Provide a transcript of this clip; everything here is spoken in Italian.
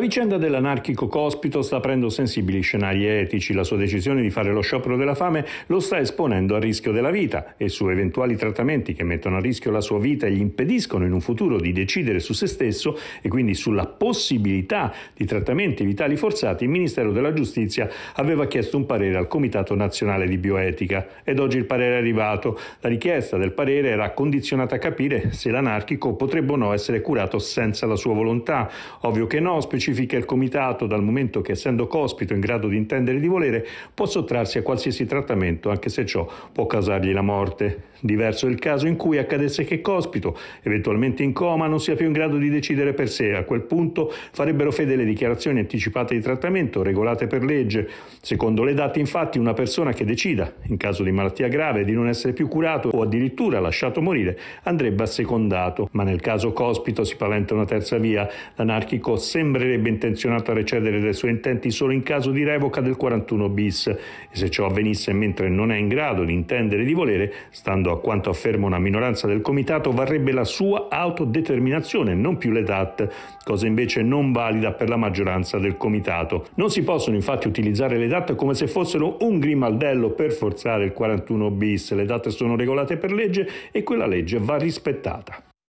La vicenda dell'anarchico Cospito sta aprendo sensibili scenari etici. La sua decisione di fare lo sciopero della fame lo sta esponendo al rischio della vita e su eventuali trattamenti che mettono a rischio la sua vita e gli impediscono in un futuro di decidere su se stesso e quindi sulla possibilità di trattamenti vitali forzati, il Ministero della Giustizia aveva chiesto un parere al Comitato Nazionale di Bioetica ed oggi il parere è arrivato. La richiesta del parere era condizionata a capire se l'anarchico potrebbe o no essere curato senza la sua volontà. Ovvio che no, specificamente specifica il Comitato, dal momento che essendo cospito in grado di intendere di volere, può sottrarsi a qualsiasi trattamento, anche se ciò può causargli la morte. Diverso è il caso in cui accadesse che cospito, eventualmente in coma, non sia più in grado di decidere per sé. A quel punto farebbero fede le dichiarazioni anticipate di trattamento, regolate per legge. Secondo le date, infatti, una persona che decida, in caso di malattia grave, di non essere più curato o addirittura lasciato morire, andrebbe assecondato. Ma nel caso cospito si paventa una terza via. L'anarchico sembrerebbe mostrerebbe intenzionato a recedere dai suoi intenti solo in caso di revoca del 41 bis e se ciò avvenisse mentre non è in grado di intendere di volere, stando a quanto afferma una minoranza del comitato, varrebbe la sua autodeterminazione, non più l'EDAT, cosa invece non valida per la maggioranza del comitato. Non si possono infatti utilizzare le DAT come se fossero un grimaldello per forzare il 41 bis, le DAT sono regolate per legge e quella legge va rispettata.